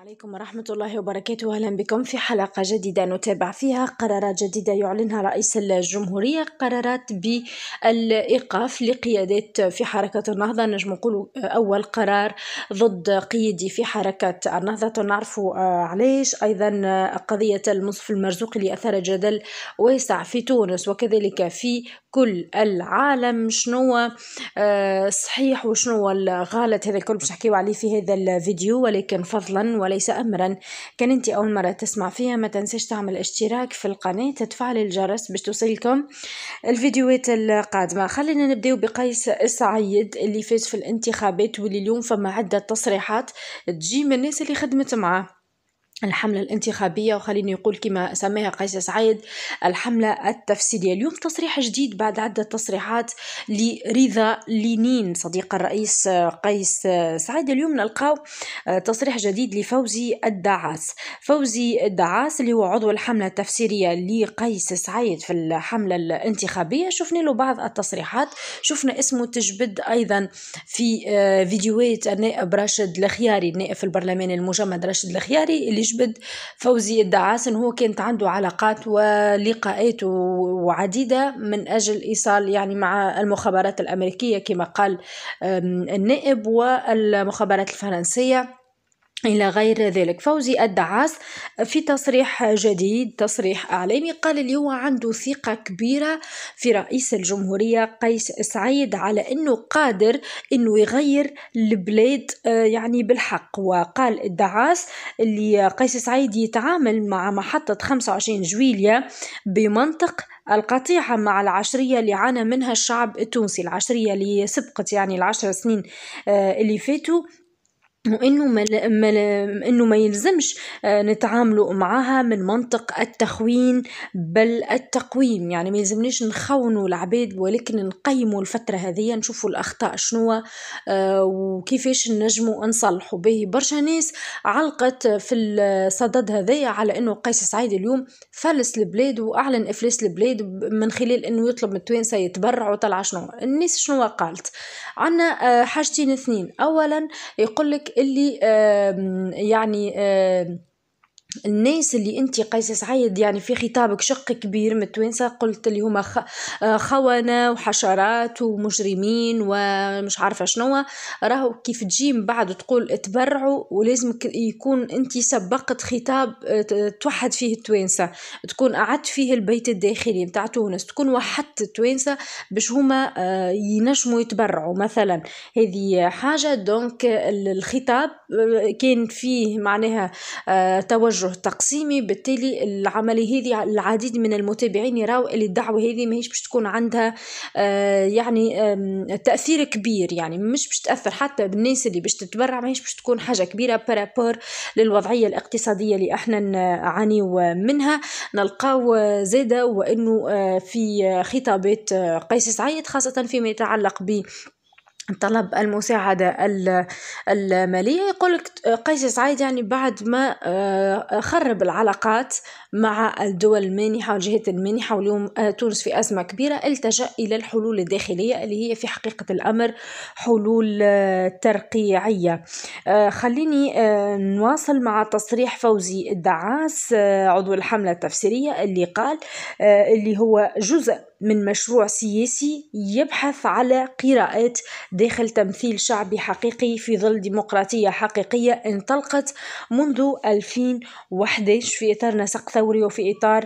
عليكم ورحمة الله وبركاته أهلا بكم في حلقة جديدة نتابع فيها قرارات جديدة يعلنها رئيس الجمهورية قرارات بالإيقاف لقيادات في حركة النهضة نجم نقول أول قرار ضد قيادي في حركة النهضة نعرف علاش أيضا قضية المنصف المرزوق اللي أثار جدل واسع في تونس وكذلك في كل العالم شنو صحيح وشنو الغلط هذا الكل باش نحكيو عليه في هذا الفيديو ولكن فضلا وليس أمرا كان أنت أول مرة تسمع فيها ما تنسيش تعمل اشتراك في القناة تفعل الجرس باش توصلكم الفيديوهات القادمة خلينا نبداو بقيس السعيد اللي فاز في الانتخابات واللي اليوم فما عدة تصريحات تجي من الناس اللي خدمت معاه الحملة الانتخابية وخليني نقول كما سماها قيس سعيد الحملة التفسيرية اليوم تصريح جديد بعد عدة تصريحات لرضا لينين صديق الرئيس قيس سعيد اليوم نلقاو آه، تصريح جديد لفوزي الدعاس فوزي الدعاس اللي هو عضو الحملة التفسيرية لقيس سعيد في الحملة الانتخابية شفنا له بعض التصريحات شفنا اسمه تجبد أيضا في آه، فيديوهات النائب راشد الخياري النائب في البرلمان المجمد راشد الخياري اللي يجبد فوزي الدعاسن هو كانت عنده علاقات ولقاءات وعديدة من أجل إيصال يعني مع المخابرات الأمريكية كما قال النائب والمخابرات الفرنسية إلى غير ذلك فوزي الدعاس في تصريح جديد تصريح إعلامي قال هو عنده ثقة كبيرة في رئيس الجمهورية قيس سعيد على أنه قادر أنه يغير البلاد آه، يعني بالحق وقال الدعاس اللي قيس سعيد يتعامل مع محطة 25 جويلية بمنطق القطيعة مع العشرية اللي عانى منها الشعب التونسي العشرية اللي سبقت يعني العشر سنين آه، اللي فاتوا وانه مل... مل... انه ما يلزمش آه، نتعاملوا معاها من منطق التخوين بل التقويم يعني ما يلزمناش نخونوا العباد ولكن نقيموا الفتره هذه نشوفوا الاخطاء شنو آه، وكيفاش نجموا نصلحوا به برشا ناس علقت في الصدد هذايا على انه قيس سعيد اليوم فلس البلاد واعلن افلاس البلاد من خلال انه يطلب من التوانسه يتبرع طلع شنو الناس شنو قالت عندنا آه، حاجتين اثنين اولا يقول لك اللي يعني الناس اللي انت قيس سعيد يعني في خطابك شق كبير من التوانسه قلت اللي هما خونه وحشرات ومجرمين ومش عارفه شنو راهو كيف تجي من بعد تقول تبرعوا ولازم يكون انت سبقت خطاب توحد فيه التوانسه تكون قعدت فيه البيت الداخلي نتاع تونس تكون وحدت التوانسه باش هما آه، ينجموا يتبرعوا مثلا هذه حاجه دونك الخطاب آه، كان فيه معناها آه، توجه توجه تقسيمي بالتالي العمليه هذه العديد من المتابعين يراو اللي الدعوه هذه ماهيش باش تكون عندها آه، يعني تاثير كبير يعني مش باش تاثر حتى بالناس اللي باش تتبرع ماهيش باش تكون حاجه كبيره بارابور للوضعيه الاقتصاديه اللي احنا نعانيو منها نلقاو آه، زاده وانه آه، في خطابات قيس سعيد خاصه فيما يتعلق ب طلب المساعدة المالية يقول لك آه، قيس سعيد يعني بعد ما آه، خرب العلاقات مع الدول المانحة والجهات المانحة واليوم آه، تونس في أزمة كبيرة التجأ إلى الحلول الداخلية اللي هي في حقيقة الأمر حلول ترقيعية خليني نواصل مع تصريح فوزي الدعاس عضو الحملة التفسيرية اللي قال اللي هو جزء من مشروع سياسي يبحث على قراءات داخل تمثيل شعبي حقيقي في ظل ديمقراطية حقيقية انطلقت منذ 2011 في إطار نسق ثوري وفي إطار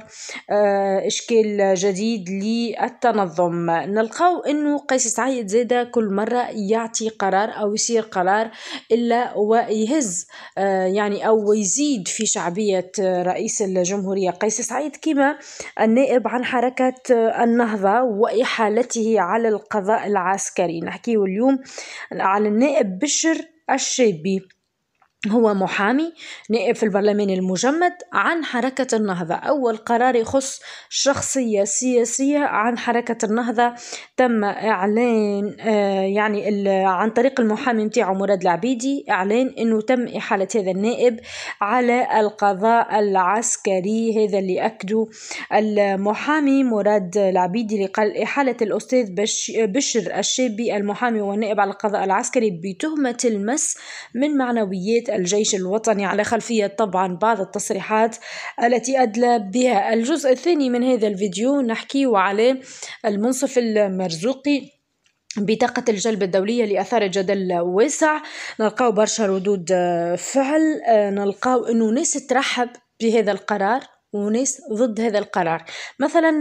آه، إشكال جديد للتنظم نلقاو أنه قيس سعيد زيدا كل مرة يعطي قرار أو يصير قرار إلا ويهز آه، يعني أو يزيد في شعبية رئيس الجمهورية قيس سعيد كما النائب عن حركة النهضة النهضة وإحالته على القضاء العسكري نحكيه اليوم على النائب بشر الشابي هو محامي نائب في البرلمان المجمد عن حركة النهضة أول قرار يخص شخصية سياسية عن حركة النهضة تم إعلان آه، يعني عن طريق المحامي متاعه مراد العبيدي إعلان أنه تم إحالة هذا النائب على القضاء العسكري هذا اللي أكده المحامي مراد العبيدي اللي قال إحالة الأستاذ بشر الشابي المحامي والنائب على القضاء العسكري بتهمة المس من معنويات الجيش الوطني على خلفية طبعا بعض التصريحات التي أدلى بها الجزء الثاني من هذا الفيديو نحكي عليه المنصف المرزوقي بطاقة الجلب الدولية اللي أثارت جدل واسع نلقاو برشا ردود فعل آه، نلقاو أنه ناس ترحب بهذا القرار وناس ضد هذا القرار مثلا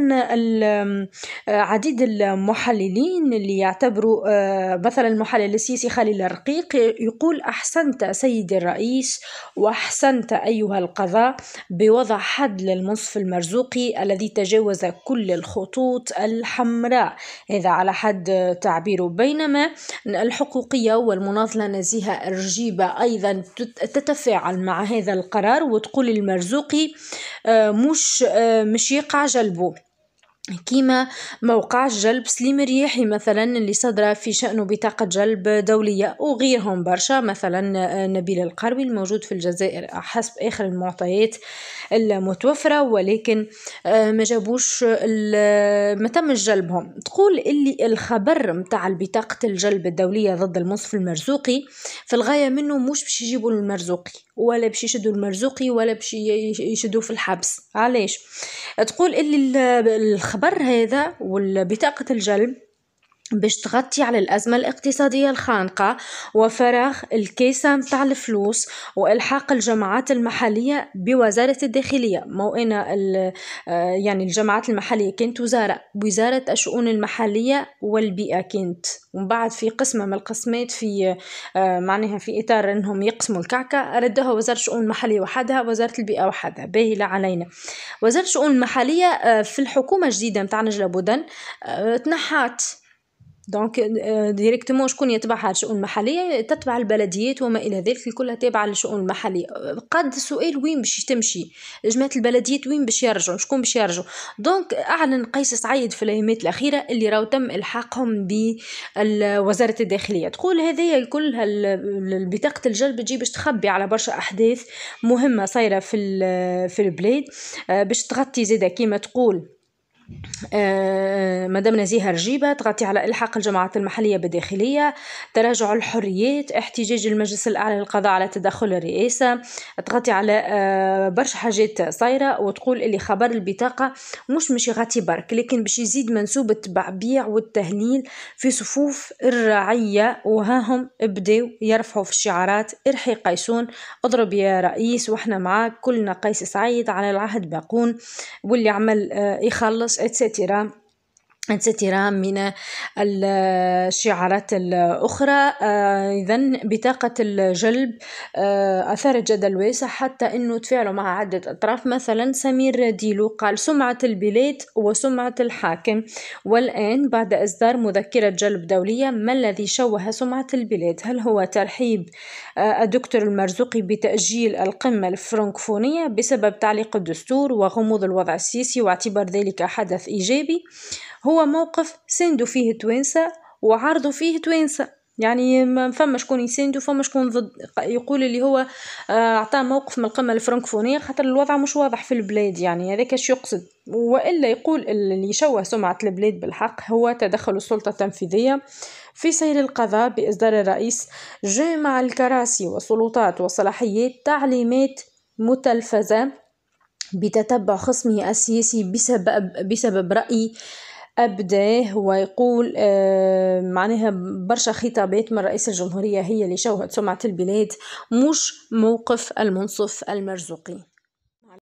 آه، عديد المحللين اللي يعتبروا آه، مثلا المحلل السياسي خليل الرقيق يقول أحسنت سيدي الرئيس وأحسنت أيها القضاء بوضع حد للمنصف المرزوقي الذي تجاوز كل الخطوط الحمراء هذا على حد تعبيره بينما الحقوقية والمناضلة نزيهة الرجيبة أيضا تتفاعل مع هذا القرار وتقول المرزوقي آه مش آه، مش يقع جلبه كيما موقعش جلب سليم الرياحي مثلا اللي صدر في شأنه بطاقة جلب دولية وغيرهم برشا مثلا آه، نبيل القروي الموجود في الجزائر حسب آخر المعطيات المتوفرة ولكن آه، ما جابوش ما تم جلبهم تقول اللي الخبر متاع بطاقة الجلب الدولية ضد المنصف المرزوقي في الغاية منه مش باش يجيبوا المرزوقي ولا باش يشدوا المرزوقي ولا باش يشدوا في الحبس علاش تقول اللي الخبر هذا والبطاقه الجلب باش تغطي على الأزمة الاقتصادية الخانقة وفراغ الكيسة متاع الفلوس وإلحاق الجماعات المحلية بوزارة الداخلية مو موئنا آه، يعني الجماعات المحلية كانت وزارة وزارة الشؤون المحلية والبيئة كانت ومن بعد في قسمة من القسمات في آه، معناها في إطار أنهم يقسموا الكعكة ردها وزارة الشؤون المحلية وحدها وزارة البيئة وحدها باهي لا علينا وزارة الشؤون المحلية آه، في الحكومة الجديدة متاع نجلة بودن تنحات دونك آه، ديريكتومون شكون يتبعها الشؤون المحليه تتبع البلديات وما الى ذلك كلها تابعه للشؤون المحليه قد سؤال وين باش تمشي جماعه البلديات وين باش يرجعوا شكون باش يرجعوا دونك اعلن قيس سعيد في الايامات الاخيره اللي راهو تم الحاقهم بوزاره الداخليه تقول هذايا كل بطاقه الجلب تجي باش تخبي على برشا احداث مهمه صايره في في البلاد آه، باش تغطي زيدا كيما تقول آه، مدام نزيها رجيبة تغطي على إلحاق الجماعات المحلية بالداخلية تراجع الحريات احتجاج المجلس الأعلى للقضاء على تدخل الرئاسة تغطي على آه، برشا حاجات صايرة وتقول اللي خبر البطاقة مش مش يغطي برك لكن باش يزيد منسوب التبعبيع والتهليل في صفوف الرعية وهاهم ابدوا يرفعوا في الشعارات ارحي قيسون اضرب يا رئيس واحنا معاك كلنا قيس سعيد على العهد باقون واللي عمل آه، يخلص etc. etc من الشعارات الأخرى إذا بطاقة الجلب آه، أثارت جدل واسع حتى أنه تفعلوا مع عدة أطراف مثلا سمير ديلو قال سمعة البلاد وسمعة الحاكم والآن بعد إصدار مذكرة جلب دولية ما الذي شوه سمعة البلاد هل هو ترحيب آه، الدكتور المرزوقي بتأجيل القمة الفرنكفونية بسبب تعليق الدستور وغموض الوضع السياسي واعتبار ذلك حدث إيجابي هو موقف ساندو فيه توانسة وعرضوا فيه توانسة يعني ما فما شكون يساندو فما شكون ضد يقول اللي هو اعطاه آه، موقف من القمه الفرنكفونيه خاطر الوضع مش واضح في البلاد يعني هذاك اش يقصد والا يقول اللي يشوه سمعه البلاد بالحق هو تدخل السلطه التنفيذيه في سير القضاء باصدار الرئيس جامع الكراسي وسلطات وصلاحيات تعليمات متلفزه بتتبع خصمه السياسي بسبب بسبب راي أبداه ويقول آه، معناها برشا خطابات من رئيس الجمهورية هي اللي شوهت سمعة البلاد مش موقف المنصف المرزوقي